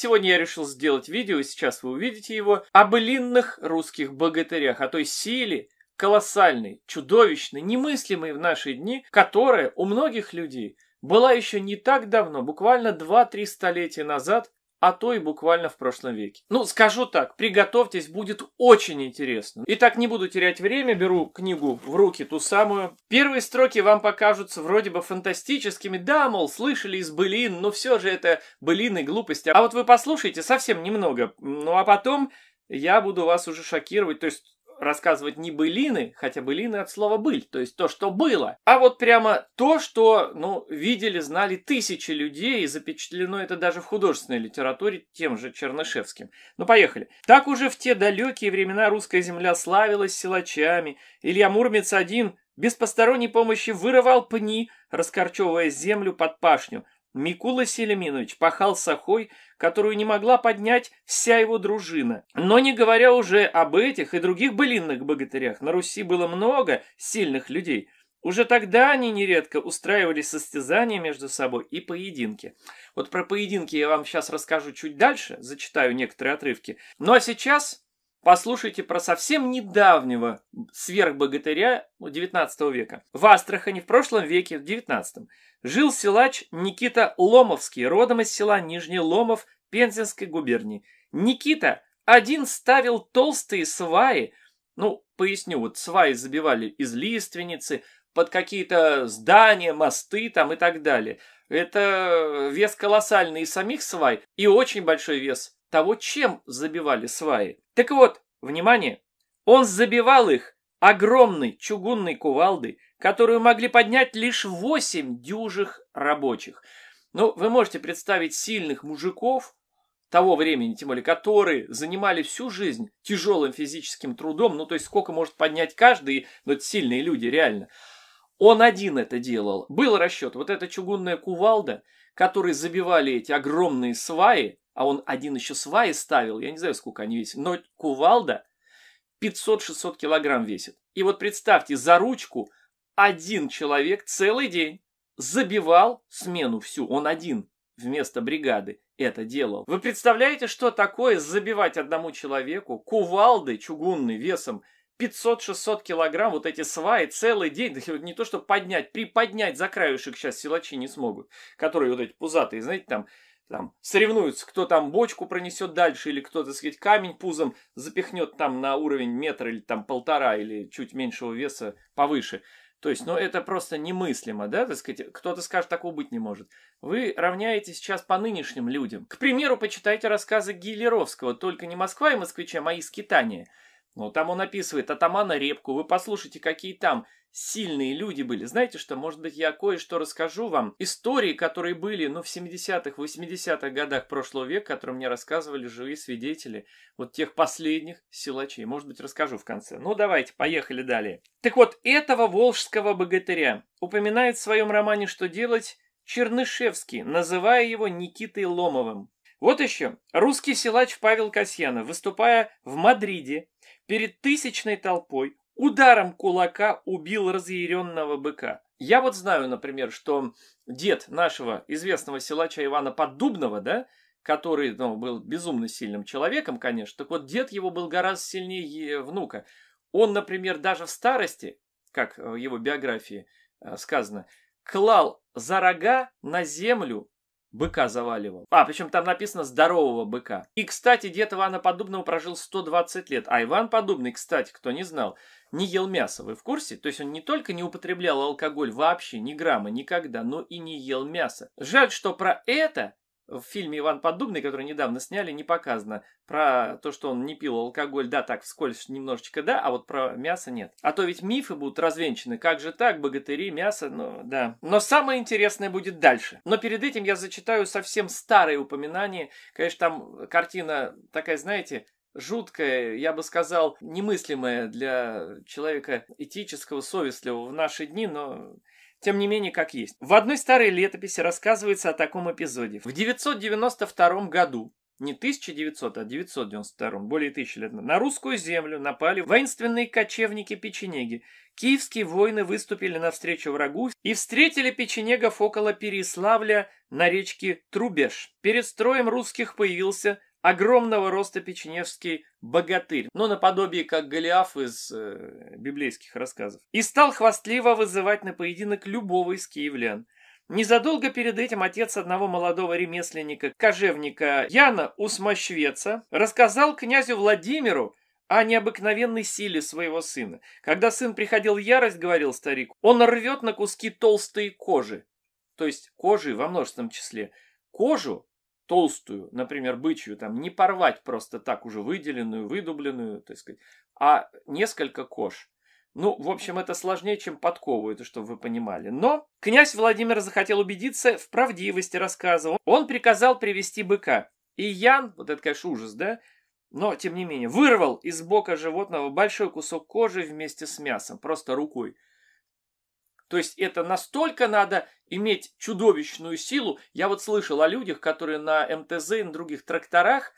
Сегодня я решил сделать видео, и сейчас вы увидите его, об эллинных русских богатырях, о той силе, колоссальной, чудовищной, немыслимой в наши дни, которая у многих людей была еще не так давно, буквально 2-3 столетия назад, а то и буквально в прошлом веке. Ну, скажу так, приготовьтесь, будет очень интересно. Итак, не буду терять время, беру книгу в руки, ту самую. Первые строки вам покажутся вроде бы фантастическими, да, мол, слышали из былин, но все же это былины глупости. А вот вы послушайте совсем немного, ну а потом я буду вас уже шокировать, то есть рассказывать не былины, хотя былины от слова «быль», то есть то, что было, а вот прямо то, что, ну, видели, знали тысячи людей, и запечатлено это даже в художественной литературе тем же Чернышевским. Ну, поехали. Так уже в те далекие времена русская земля славилась силачами. Илья Мурмец один без посторонней помощи вырывал пни, раскорчевывая землю под пашню. Микула Селиминович пахал сахой, которую не могла поднять вся его дружина. Но не говоря уже об этих и других былинных богатырях, на Руси было много сильных людей. Уже тогда они нередко устраивали состязания между собой и поединки. Вот про поединки я вам сейчас расскажу чуть дальше, зачитаю некоторые отрывки. Ну а сейчас Послушайте про совсем недавнего сверхбогатыря 19 ну, века. В Астрахани в прошлом веке, в 19 жил силач Никита Ломовский, родом из села Нижний Ломов Пензенской губернии. Никита один ставил толстые сваи, ну, поясню, вот сваи забивали из лиственницы, под какие-то здания, мосты там и так далее. Это вес колоссальный и самих свай, и очень большой вес того, чем забивали сваи. Так вот, внимание, он забивал их огромной чугунной кувалдой, которую могли поднять лишь восемь дюжих рабочих. Ну, вы можете представить сильных мужиков того времени, тем более, которые занимали всю жизнь тяжелым физическим трудом, ну, то есть сколько может поднять каждый, но это сильные люди, реально. Он один это делал. Был расчет. Вот эта чугунная кувалда, которой забивали эти огромные сваи, а он один еще сваи ставил, я не знаю, сколько они весят, но кувалда 500-600 килограмм весит. И вот представьте, за ручку один человек целый день забивал смену всю, он один вместо бригады это делал. Вы представляете, что такое забивать одному человеку кувалды чугунной весом 500-600 килограмм вот эти сваи целый день, да не то что поднять, приподнять за краешек сейчас силачи не смогут, которые вот эти пузатые, знаете, там там соревнуются, кто там бочку пронесет дальше, или кто, так сказать, камень пузом запихнет там на уровень метра или там полтора, или чуть меньшего веса повыше. То есть, ну это просто немыслимо, да, так сказать, кто-то скажет, такого быть не может. Вы равняете сейчас по нынешним людям. К примеру, почитайте рассказы Гиллеровского «Только не Москва и москвича, а мои скитания». Ну, там он описывает атамана Репку. Вы послушайте, какие там сильные люди были. Знаете что, может быть, я кое-что расскажу вам. Истории, которые были, ну, в 70-х, 80-х годах прошлого века, которые мне рассказывали живые свидетели вот тех последних силачей. Может быть, расскажу в конце. Ну, давайте, поехали далее. Так вот, этого волжского богатыря упоминает в своем романе «Что делать?» Чернышевский, называя его Никитой Ломовым. Вот еще. Русский силач Павел Касьянов, выступая в Мадриде перед тысячной толпой ударом кулака убил разъяренного быка. Я вот знаю, например, что дед нашего известного силача Ивана Поддубного, да, который ну, был безумно сильным человеком, конечно, так вот дед его был гораздо сильнее внука. Он, например, даже в старости, как в его биографии э, сказано, клал за рога на землю быка заваливал. А, причем там написано «здорового быка». И, кстати, дед Ивана Подубного прожил 120 лет. А Иван Подубный, кстати, кто не знал, не ел мясо. Вы в курсе? То есть он не только не употреблял алкоголь вообще ни грамма никогда, но и не ел мясо. Жаль, что про это в фильме «Иван Поддубный», который недавно сняли, не показано. Про то, что он не пил алкоголь, да, так, вскользь немножечко, да, а вот про мясо нет. А то ведь мифы будут развенчаны. Как же так, богатыри, мясо, ну, да. Но самое интересное будет дальше. Но перед этим я зачитаю совсем старые упоминания. Конечно, там картина такая, знаете, жуткая, я бы сказал, немыслимая для человека этического, совестливого в наши дни, но тем не менее как есть. В одной старой летописи рассказывается о таком эпизоде. В 992 году не 1900, а 992, более тысячи лет назад, на русскую землю напали воинственные кочевники-печенеги. Киевские воины выступили навстречу врагу и встретили печенегов около Переславля на речке Трубеж. Перед строем русских появился огромного роста печенежский богатырь, но наподобие как Голиаф из э, библейских рассказов, и стал хвастливо вызывать на поединок любого из киевлян. Незадолго перед этим отец одного молодого ремесленника, кожевника Яна Усмашвеца, рассказал князю Владимиру о необыкновенной силе своего сына. Когда сын приходил в ярость, говорил старик, он рвет на куски толстые кожи, то есть кожи во множественном числе, кожу толстую, например, бычью, там не порвать просто так уже выделенную, выдубленную, так сказать, а несколько кож. Ну, в общем, это сложнее, чем подкову, это чтобы вы понимали. Но князь Владимир захотел убедиться в правдивости рассказа. Он приказал привести быка. И Ян, вот это, конечно, ужас, да? Но, тем не менее, вырвал из бока животного большой кусок кожи вместе с мясом, просто рукой. То есть это настолько надо иметь чудовищную силу. Я вот слышал о людях, которые на МТЗ и на других тракторах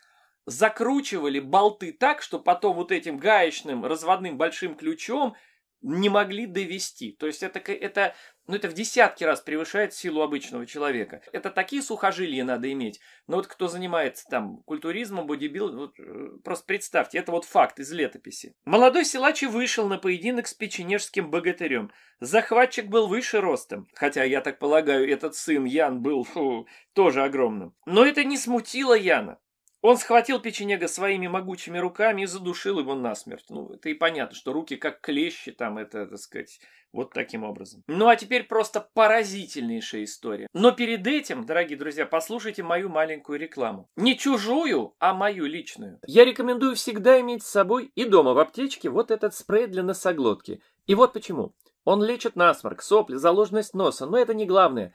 закручивали болты так, что потом вот этим гаечным разводным большим ключом – не могли довести. То есть это, это, ну это в десятки раз превышает силу обычного человека. Это такие сухожилия надо иметь. Но вот кто занимается там культуризмом, бодибилдом, вот, э, просто представьте, это вот факт из летописи. Молодой силачи вышел на поединок с печенежским богатырем. Захватчик был выше ростом, хотя, я так полагаю, этот сын Ян был фу, тоже огромным. Но это не смутило Яна. Он схватил печенега своими могучими руками и задушил его насмерть. Ну, это и понятно, что руки как клещи там, это, так сказать, вот таким образом. Ну, а теперь просто поразительнейшая история. Но перед этим, дорогие друзья, послушайте мою маленькую рекламу. Не чужую, а мою личную. Я рекомендую всегда иметь с собой и дома в аптечке вот этот спрей для носоглотки. И вот почему. Он лечит насморк, сопли, заложенность носа, но это не главное.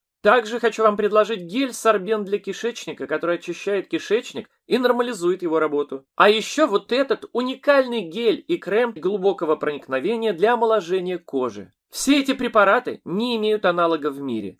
Также хочу вам предложить гель-сорбент для кишечника, который очищает кишечник и нормализует его работу. А еще вот этот уникальный гель и крем глубокого проникновения для омоложения кожи. Все эти препараты не имеют аналогов в мире.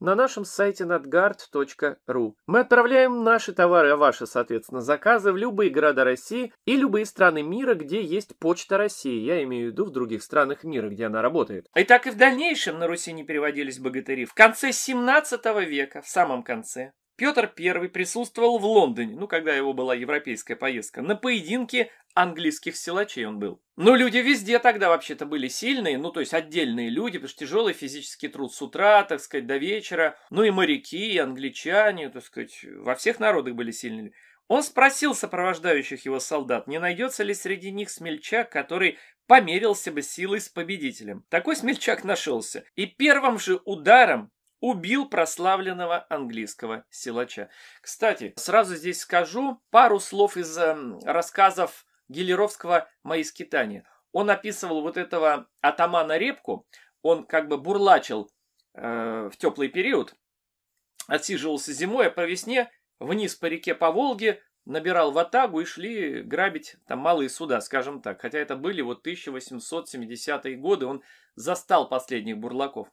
на нашем сайте nadguard.ru. Мы отправляем наши товары, а ваши, соответственно, заказы в любые города России и любые страны мира, где есть почта России. Я имею в виду в других странах мира, где она работает. И так и в дальнейшем на Руси не переводились богатыри. В конце 17 века, в самом конце, Петр I присутствовал в Лондоне, ну, когда его была европейская поездка, на поединке английских силачей он был. Ну, люди везде тогда вообще-то были сильные, ну, то есть отдельные люди, потому что тяжелый физический труд с утра, так сказать, до вечера, ну, и моряки, и англичане, так сказать, во всех народах были сильные. Он спросил сопровождающих его солдат, не найдется ли среди них смельчак, который померился бы силой с победителем. Такой смельчак нашелся. И первым же ударом убил прославленного английского силача. Кстати, сразу здесь скажу пару слов из эм, рассказов Гелеровского «Мои скитания». Он описывал вот этого атамана Репку, он как бы бурлачил э, в теплый период, отсиживался зимой, а по весне вниз по реке по Волге набирал ватагу и шли грабить там малые суда, скажем так. Хотя это были вот 1870-е годы, он застал последних бурлаков.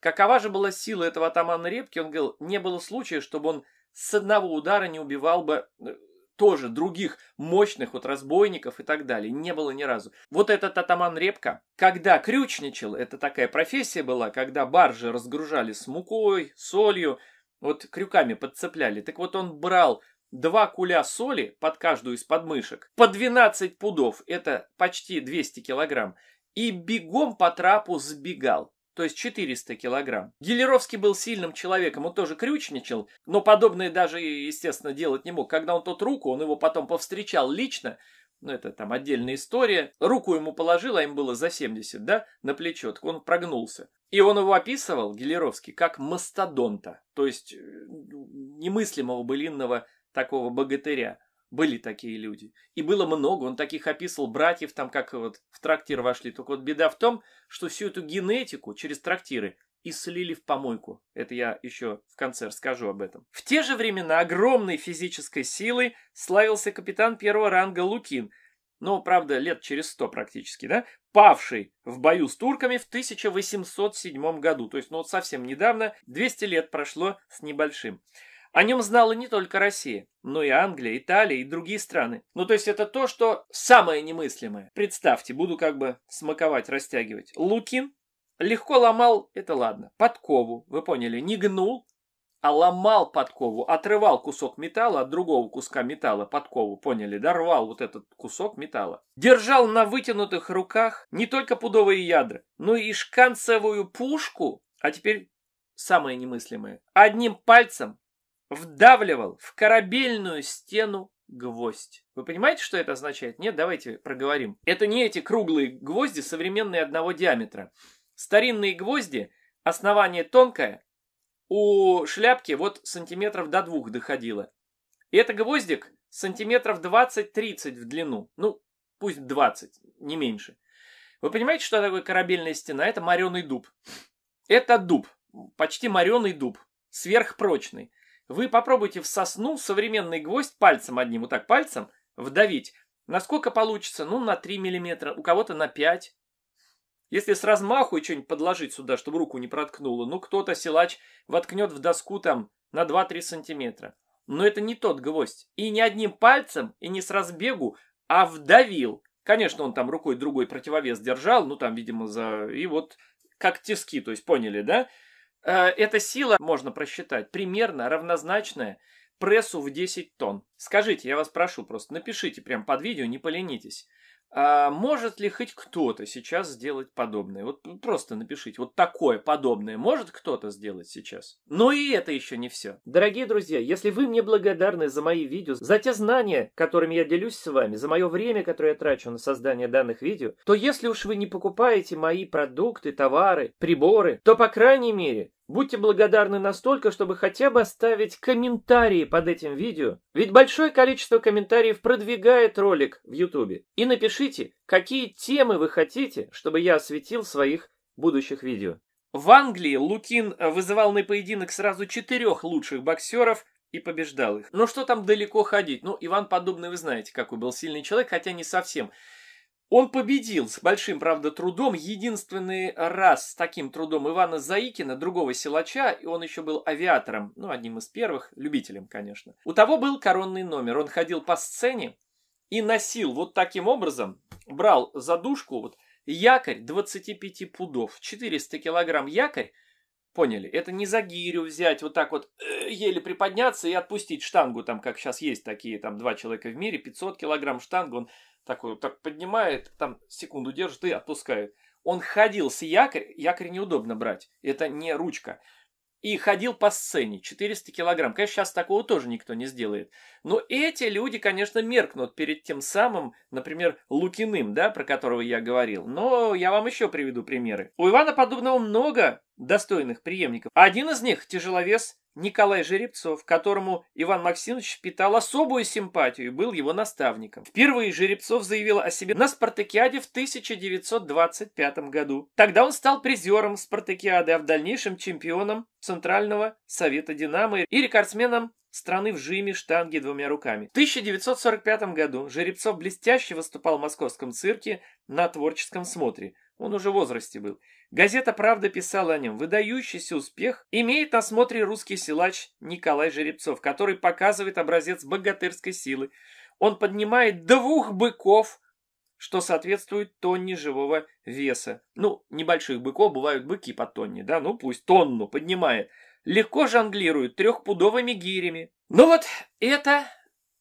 Какова же была сила этого атамана Репки, он говорил, не было случая, чтобы он с одного удара не убивал бы э, тоже других мощных вот разбойников и так далее. Не было ни разу. Вот этот атаман Репка, когда крючничал, это такая профессия была, когда баржи разгружали с мукой, солью, вот крюками подцепляли. Так вот он брал два куля соли под каждую из подмышек, по 12 пудов, это почти 200 килограмм, и бегом по трапу сбегал то есть 400 килограмм. Гелеровский был сильным человеком, он тоже крючничал, но подобное даже, естественно, делать не мог. Когда он тот руку, он его потом повстречал лично, ну это там отдельная история, руку ему положил, а им было за 70, да, на плечо, так он прогнулся. И он его описывал, Гелеровский, как мастодонта, то есть э, немыслимого былинного такого богатыря. Были такие люди. И было много. Он таких описывал братьев, там как вот в трактир вошли. Только вот беда в том, что всю эту генетику через трактиры и слили в помойку. Это я еще в конце расскажу об этом. В те же времена огромной физической силой славился капитан первого ранга Лукин. Ну, правда, лет через сто практически, да? Павший в бою с турками в 1807 году. То есть, ну вот совсем недавно, 200 лет прошло с небольшим. О нем знала не только Россия, но и Англия, Италия и другие страны. Ну, то есть это то, что самое немыслимое. Представьте, буду как бы смаковать, растягивать. Лукин легко ломал, это ладно, подкову, вы поняли, не гнул, а ломал подкову, отрывал кусок металла от другого куска металла, подкову, поняли, дорвал вот этот кусок металла. Держал на вытянутых руках не только пудовые ядра, но и шканцевую пушку, а теперь самое немыслимое, одним пальцем вдавливал в корабельную стену гвоздь. Вы понимаете, что это означает? Нет, давайте проговорим. Это не эти круглые гвозди, современные одного диаметра. Старинные гвозди, основание тонкое, у шляпки вот сантиметров до двух доходило. И это гвоздик сантиметров 20-30 в длину. Ну, пусть 20, не меньше. Вы понимаете, что такое корабельная стена? Это мореный дуб. Это дуб, почти мореный дуб, сверхпрочный. Вы попробуйте в сосну современный гвоздь пальцем одним, вот так пальцем, вдавить. Насколько получится? Ну, на 3 миллиметра, у кого-то на 5. Если с размаху и что-нибудь подложить сюда, чтобы руку не проткнуло, ну, кто-то силач воткнет в доску там на 2-3 сантиметра. Но это не тот гвоздь. И не одним пальцем, и не с разбегу, а вдавил. Конечно, он там рукой другой противовес держал, ну, там, видимо, за... И вот как тиски, то есть поняли, да? Э, эта сила, можно просчитать, примерно равнозначная прессу в 10 тонн. Скажите, я вас прошу, просто напишите прямо под видео, не поленитесь. А может ли хоть кто-то сейчас сделать подобное? Вот просто напишите, вот такое подобное может кто-то сделать сейчас? Но и это еще не все. Дорогие друзья, если вы мне благодарны за мои видео, за те знания, которыми я делюсь с вами, за мое время, которое я трачу на создание данных видео, то если уж вы не покупаете мои продукты, товары, приборы, то, по крайней мере, Будьте благодарны настолько, чтобы хотя бы оставить комментарии под этим видео, ведь большое количество комментариев продвигает ролик в YouTube. И напишите, какие темы вы хотите, чтобы я осветил в своих будущих видео. В Англии Лукин вызывал на поединок сразу четырех лучших боксеров и побеждал их. Но ну, что там далеко ходить? Ну, Иван Подобный вы знаете, какой был сильный человек, хотя не совсем. Он победил с большим, правда, трудом, единственный раз с таким трудом Ивана Заикина, другого силача, и он еще был авиатором, ну, одним из первых, любителем, конечно. У того был коронный номер, он ходил по сцене и носил вот таким образом, брал задушку, вот, якорь 25 пудов, 400 килограмм якорь, Поняли? Это не за гирю взять, вот так вот э, еле приподняться и отпустить штангу, там, как сейчас есть такие, там, два человека в мире, 500 килограмм штангу, он такой так поднимает, там секунду держит и отпускает. Он ходил с якорь, якорь неудобно брать, это не ручка. И ходил по сцене, 400 килограмм. Конечно, сейчас такого тоже никто не сделает. Но эти люди, конечно, меркнут перед тем самым, например, Лукиным, да, про которого я говорил. Но я вам еще приведу примеры. У Ивана подобного много достойных преемников. Один из них – тяжеловес Николай Жеребцов, которому Иван Максимович питал особую симпатию и был его наставником. Впервые Жеребцов заявил о себе на спартакиаде в 1925 году. Тогда он стал призером спартакиады, а в дальнейшем чемпионом Центрального совета «Динамо» и рекордсменом страны в жиме штанги двумя руками. В 1945 году Жеребцов блестяще выступал в московском цирке на творческом смотре – он уже в возрасте был. Газета «Правда» писала о нем. Выдающийся успех имеет на смотре русский силач Николай Жеребцов, который показывает образец богатырской силы. Он поднимает двух быков, что соответствует тонне живого веса. Ну, небольших быков бывают быки по тонне, да, ну пусть тонну поднимает. Легко жонглирует трехпудовыми гирями. Ну вот это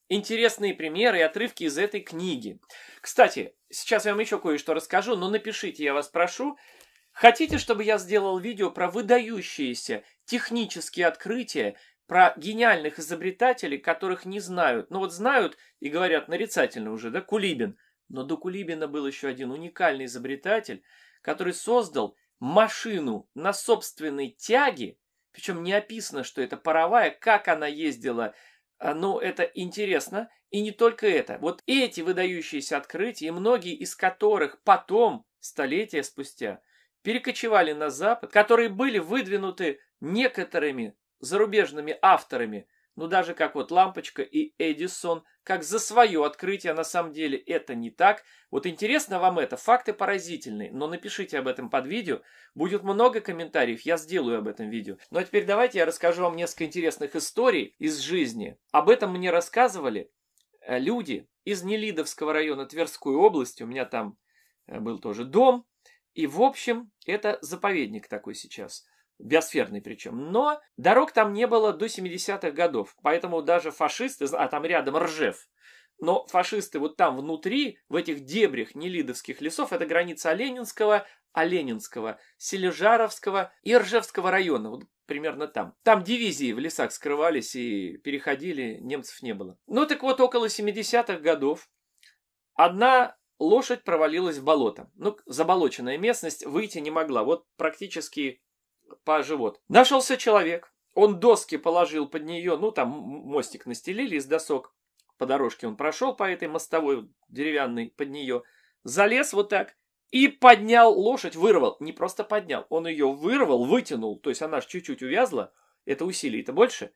интересные примеры и отрывки из этой книги. Кстати, сейчас я вам еще кое-что расскажу, но напишите, я вас прошу. Хотите, чтобы я сделал видео про выдающиеся технические открытия, про гениальных изобретателей, которых не знают. Ну вот знают и говорят нарицательно уже, да, Кулибин. Но до Кулибина был еще один уникальный изобретатель, который создал машину на собственной тяге, причем не описано, что это паровая, как она ездила а, ну, это интересно. И не только это. Вот эти выдающиеся открытия, многие из которых потом, столетия спустя, перекочевали на Запад, которые были выдвинуты некоторыми зарубежными авторами ну даже как вот Лампочка и Эдисон, как за свое открытие, а на самом деле это не так. Вот интересно вам это, факты поразительные, но напишите об этом под видео. Будет много комментариев, я сделаю об этом видео. Ну а теперь давайте я расскажу вам несколько интересных историй из жизни. Об этом мне рассказывали э, люди из Нелидовского района Тверской области. У меня там э, был тоже дом. И в общем, это заповедник такой сейчас – биосферный причем. Но дорог там не было до 70-х годов, поэтому даже фашисты, а там рядом Ржев, но фашисты вот там внутри, в этих дебрях нелидовских лесов, это граница Оленинского, Оленинского, Сележаровского и Ржевского района, вот примерно там. Там дивизии в лесах скрывались и переходили, немцев не было. Ну так вот, около 70-х годов одна лошадь провалилась в болото. Ну, заболоченная местность, выйти не могла. Вот практически по живот. Нашелся человек. Он доски положил под нее, ну там мостик настелили из досок. По дорожке он прошел по этой мостовой деревянной под нее. Залез вот так и поднял лошадь, вырвал. Не просто поднял, он ее вырвал, вытянул. То есть она же чуть-чуть увязла. Это усилий это больше.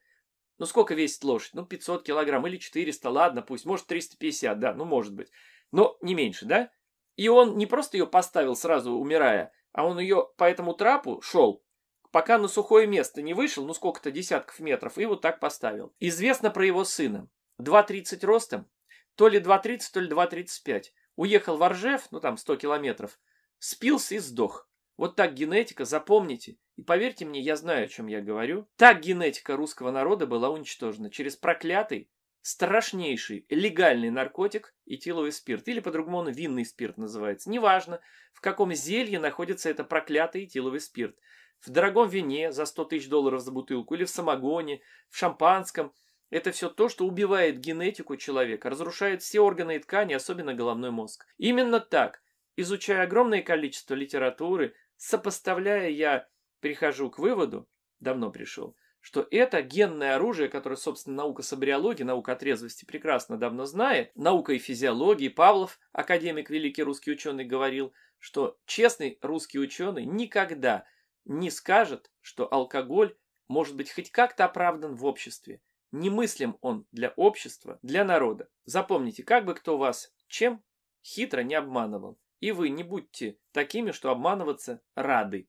Ну сколько весит лошадь? Ну 500 килограмм или 400, ладно, пусть. Может 350, да, ну может быть. Но не меньше, да? И он не просто ее поставил сразу, умирая, а он ее по этому трапу шел, пока на сухое место не вышел, ну сколько-то десятков метров, и вот так поставил. Известно про его сына. 2,30 ростом, то ли 2,30, то ли 2,35. Уехал в Ржев, ну там 100 километров, спился и сдох. Вот так генетика, запомните. И поверьте мне, я знаю, о чем я говорю. Так генетика русского народа была уничтожена через проклятый, страшнейший легальный наркотик этиловый спирт, или по-другому он винный спирт называется. Неважно, в каком зелье находится это проклятый этиловый спирт в дорогом вине за 100 тысяч долларов за бутылку или в самогоне, в шампанском. Это все то, что убивает генетику человека, разрушает все органы и ткани, особенно головной мозг. Именно так, изучая огромное количество литературы, сопоставляя, я прихожу к выводу, давно пришел, что это генное оружие, которое, собственно, наука сабриологии, наука отрезвости прекрасно давно знает, наука и физиологии, Павлов, академик, великий русский ученый, говорил, что честный русский ученый никогда не скажет, что алкоголь может быть хоть как-то оправдан в обществе. Немыслим он для общества, для народа. Запомните, как бы кто вас чем хитро не обманывал. И вы не будьте такими, что обманываться рады.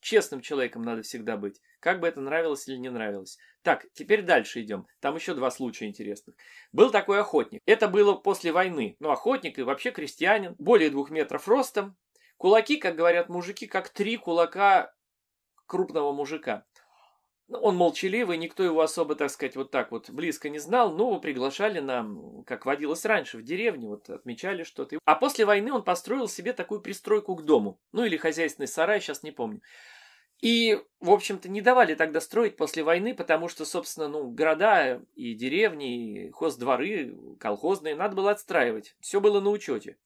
Честным человеком надо всегда быть, как бы это нравилось или не нравилось. Так, теперь дальше идем. Там еще два случая интересных. Был такой охотник. Это было после войны. Но охотник и вообще крестьянин, более двух метров ростом, Кулаки, как говорят мужики, как три кулака крупного мужика. Ну, он молчаливый, никто его особо, так сказать, вот так вот близко не знал, но его приглашали нам, как водилось раньше, в деревне, вот отмечали что-то. А после войны он построил себе такую пристройку к дому, ну или хозяйственный сарай, сейчас не помню. И, в общем-то, не давали тогда строить после войны, потому что, собственно, ну, города и деревни, и хоздворы колхозные надо было отстраивать. Все было на учете.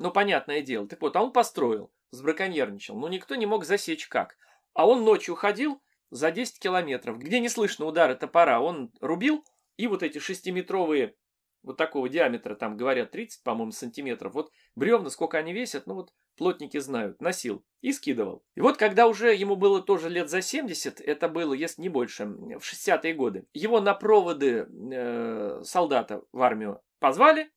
Ну, понятное дело, так вот, а он построил, сбраконьерничал, но ну, никто не мог засечь как. А он ночью ходил за 10 километров, где не слышно удара топора, он рубил, и вот эти шестиметровые, вот такого диаметра, там говорят 30, по-моему, сантиметров, вот бревна, сколько они весят, ну вот плотники знают, носил и скидывал. И вот когда уже ему было тоже лет за 70, это было, если не больше, в 60-е годы, его на проводы э, солдата в армию позвали,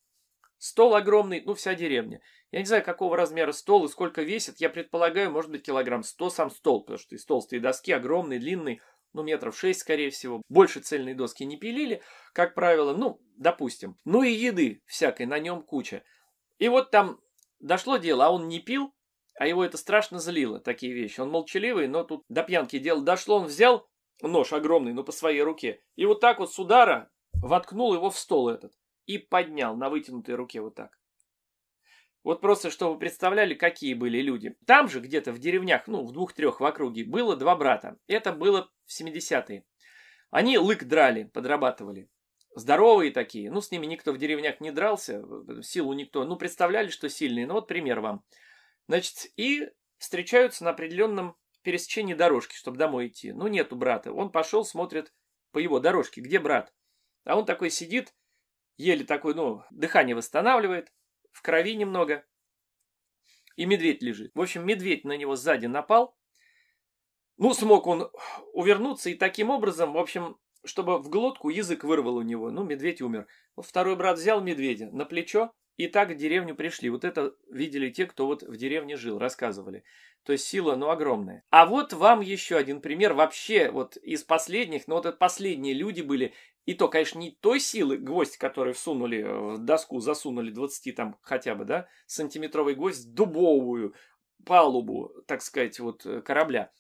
Стол огромный, ну вся деревня. Я не знаю, какого размера стол и сколько весит. Я предполагаю, может быть, килограмм 100 сам стол, потому что из толстой доски огромный, длинный, ну метров 6, скорее всего. Больше цельные доски не пилили, как правило, ну, допустим. Ну и еды всякой на нем куча. И вот там дошло дело, а он не пил, а его это страшно злило, такие вещи. Он молчаливый, но тут до пьянки дело дошло, он взял нож огромный, но ну, по своей руке, и вот так вот с удара воткнул его в стол этот и поднял на вытянутой руке вот так. Вот просто, чтобы вы представляли, какие были люди. Там же, где-то в деревнях, ну, в двух-трех в округе, было два брата. Это было в 70-е. Они лык драли, подрабатывали. Здоровые такие. Ну, с ними никто в деревнях не дрался, силу никто. Ну, представляли, что сильные. Ну, вот пример вам. Значит, и встречаются на определенном пересечении дорожки, чтобы домой идти. Ну, нету брата. Он пошел, смотрит по его дорожке. Где брат? А он такой сидит, еле такой, ну, дыхание восстанавливает, в крови немного. И медведь лежит. В общем, медведь на него сзади напал. Ну, смог он увернуться и таким образом, в общем, чтобы в глотку язык вырвал у него. Ну, медведь умер. Второй брат взял медведя на плечо, и так в деревню пришли. Вот это видели те, кто вот в деревне жил, рассказывали. То есть сила, ну, огромная. А вот вам еще один пример вообще вот из последних, но ну, вот это последние люди были. И то, конечно, не той силы гвоздь, который всунули э, в доску, засунули 20 там хотя бы, да, сантиметровый гвоздь, дубовую палубу, так сказать, вот э, корабля.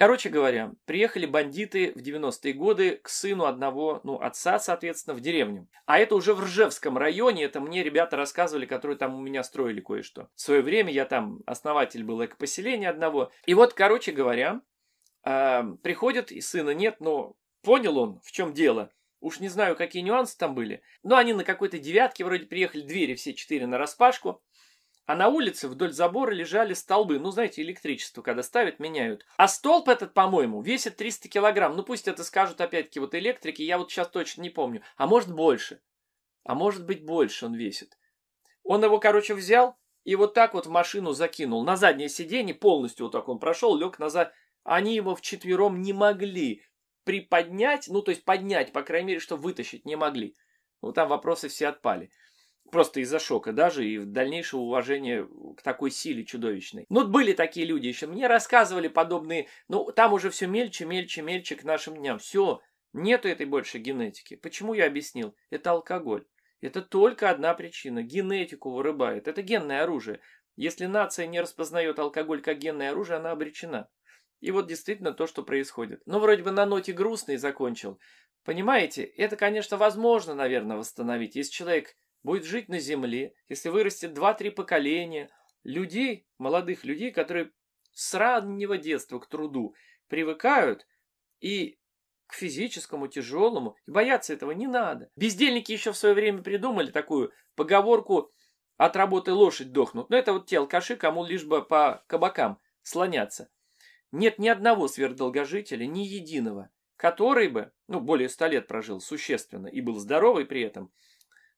Короче говоря, приехали бандиты в 90-е годы к сыну одного, ну, отца, соответственно, в деревню. А это уже в Ржевском районе, это мне ребята рассказывали, которые там у меня строили кое-что. В свое время я там основатель был экопоселения одного. И вот, короче говоря, э, а, приходят, и сына нет, но понял он, в чем дело. Уж не знаю, какие нюансы там были. Но они на какой-то девятке вроде приехали, двери все четыре на распашку. А на улице вдоль забора лежали столбы, ну, знаете, электричество, когда ставят, меняют. А столб этот, по-моему, весит 300 килограмм. Ну, пусть это скажут, опять-таки, вот электрики, я вот сейчас точно не помню. А может, больше. А может быть, больше он весит. Он его, короче, взял и вот так вот в машину закинул. На заднее сиденье полностью вот так он прошел, лег назад. Они его вчетвером не могли приподнять, ну, то есть поднять, по крайней мере, что вытащить не могли. Ну, там вопросы все отпали просто из-за шока даже и в дальнейшем уважение к такой силе чудовищной. Ну, были такие люди еще. Мне рассказывали подобные, ну, там уже все мельче, мельче, мельче к нашим дням. Все, нету этой больше генетики. Почему я объяснил? Это алкоголь. Это только одна причина. Генетику вырубает. Это генное оружие. Если нация не распознает алкоголь как генное оружие, она обречена. И вот действительно то, что происходит. Но ну, вроде бы на ноте грустный закончил. Понимаете, это, конечно, возможно, наверное, восстановить. Если человек будет жить на земле, если вырастет два-три поколения людей, молодых людей, которые с раннего детства к труду привыкают и к физическому, тяжелому, и бояться этого не надо. Бездельники еще в свое время придумали такую поговорку «от работы лошадь дохнут». Но это вот те алкаши, кому лишь бы по кабакам слоняться. Нет ни одного сверхдолгожителя, ни единого, который бы, ну, более ста лет прожил существенно и был здоровый при этом –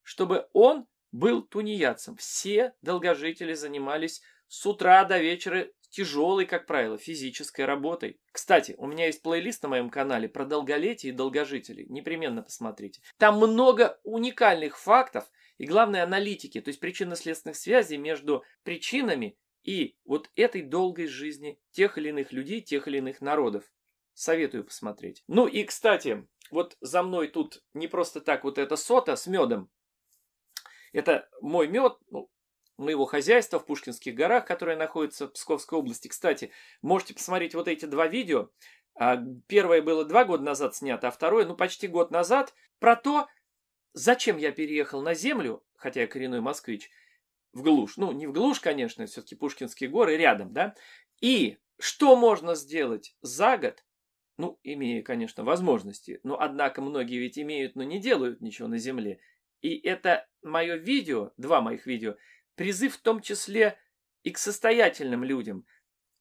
чтобы он был тунеядцем. Все долгожители занимались с утра до вечера тяжелой, как правило, физической работой. Кстати, у меня есть плейлист на моем канале про долголетие и долгожителей. Непременно посмотрите. Там много уникальных фактов и, главное, аналитики, то есть причинно-следственных связей между причинами и вот этой долгой жизни тех или иных людей, тех или иных народов. Советую посмотреть. Ну и, кстати, вот за мной тут не просто так вот эта сота с медом это мой мед, ну, моего хозяйства в Пушкинских горах, которое находится в Псковской области. Кстати, можете посмотреть вот эти два видео. А, первое было два года назад снято, а второе, ну, почти год назад, про то, зачем я переехал на землю, хотя я коренной москвич, в глушь. Ну, не в глушь, конечно, все-таки Пушкинские горы рядом, да. И что можно сделать за год, ну, имея, конечно, возможности, но, однако, многие ведь имеют, но не делают ничего на земле. И это мое видео, два моих видео, призыв в том числе и к состоятельным людям,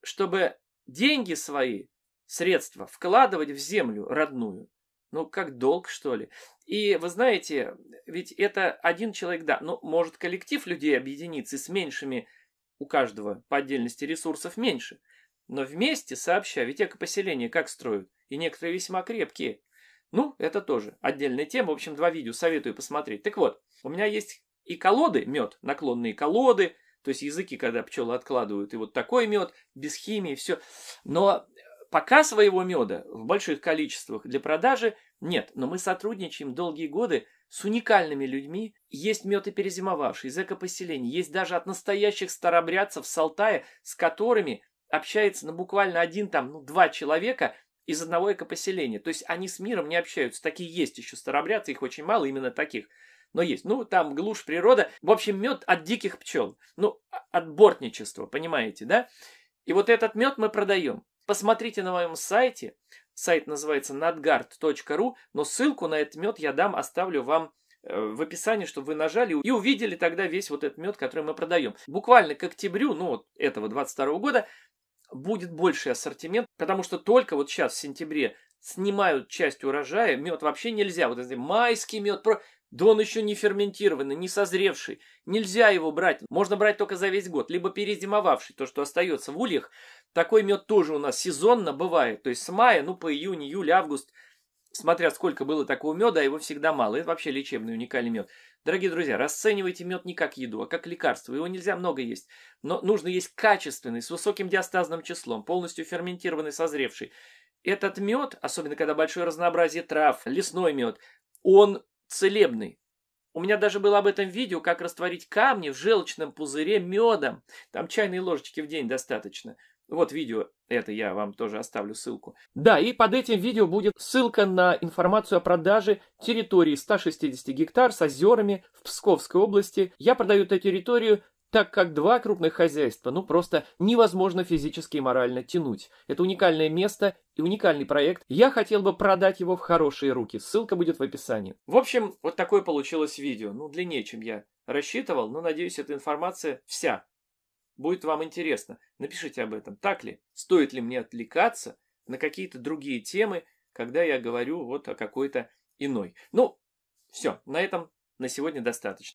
чтобы деньги свои, средства вкладывать в землю родную. Ну, как долг, что ли. И вы знаете, ведь это один человек, да, ну может коллектив людей объединиться и с меньшими, у каждого по отдельности ресурсов меньше. Но вместе, сообща, ведь поселение как строят, и некоторые весьма крепкие. Ну, это тоже отдельная тема, в общем, два видео советую посмотреть. Так вот, у меня есть и колоды, мед, наклонные колоды, то есть языки, когда пчелы откладывают, и вот такой мед, без химии, все. Но пока своего меда в больших количествах для продажи нет, но мы сотрудничаем долгие годы с уникальными людьми. Есть мед и перезимовавший из экопоселений, есть даже от настоящих старобрядцев с Алтая, с которыми общается ну, буквально один, там, ну, два человека из одного экопоселения. То есть они с миром не общаются. Такие есть еще старобрядцы, их очень мало именно таких – но есть. Ну, там глушь природа. В общем, мед от диких пчел. Ну, а, от бортничества, понимаете, да? И вот этот мед мы продаем. Посмотрите на моем сайте. Сайт называется nadgard.ru, но ссылку на этот мед я дам, оставлю вам э, в описании, чтобы вы нажали и увидели тогда весь вот этот мед, который мы продаем. Буквально к октябрю, ну вот этого 22 года, будет больший ассортимент, потому что только вот сейчас в сентябре снимают часть урожая, мед вообще нельзя, вот этот майский мед, да он еще не ферментированный, не созревший. Нельзя его брать. Можно брать только за весь год. Либо перезимовавший, то, что остается в ульях. Такой мед тоже у нас сезонно бывает. То есть с мая, ну, по июнь, июль, август. Смотря сколько было такого меда, а его всегда мало. Это вообще лечебный уникальный мед. Дорогие друзья, расценивайте мед не как еду, а как лекарство. Его нельзя много есть. Но нужно есть качественный, с высоким диастазным числом, полностью ферментированный, созревший. Этот мед, особенно когда большое разнообразие трав, лесной мед, он целебный. У меня даже было об этом видео, как растворить камни в желчном пузыре медом. Там чайные ложечки в день достаточно. Вот видео, это я вам тоже оставлю ссылку. Да, и под этим видео будет ссылка на информацию о продаже территории 160 гектар с озерами в Псковской области. Я продаю эту территорию так как два крупных хозяйства ну просто невозможно физически и морально тянуть. Это уникальное место и уникальный проект. Я хотел бы продать его в хорошие руки. Ссылка будет в описании. В общем, вот такое получилось видео. Ну, длиннее, чем я рассчитывал, но надеюсь, эта информация вся. Будет вам интересна. Напишите об этом. Так ли? Стоит ли мне отвлекаться на какие-то другие темы, когда я говорю вот о какой-то иной? Ну, все, на этом на сегодня достаточно.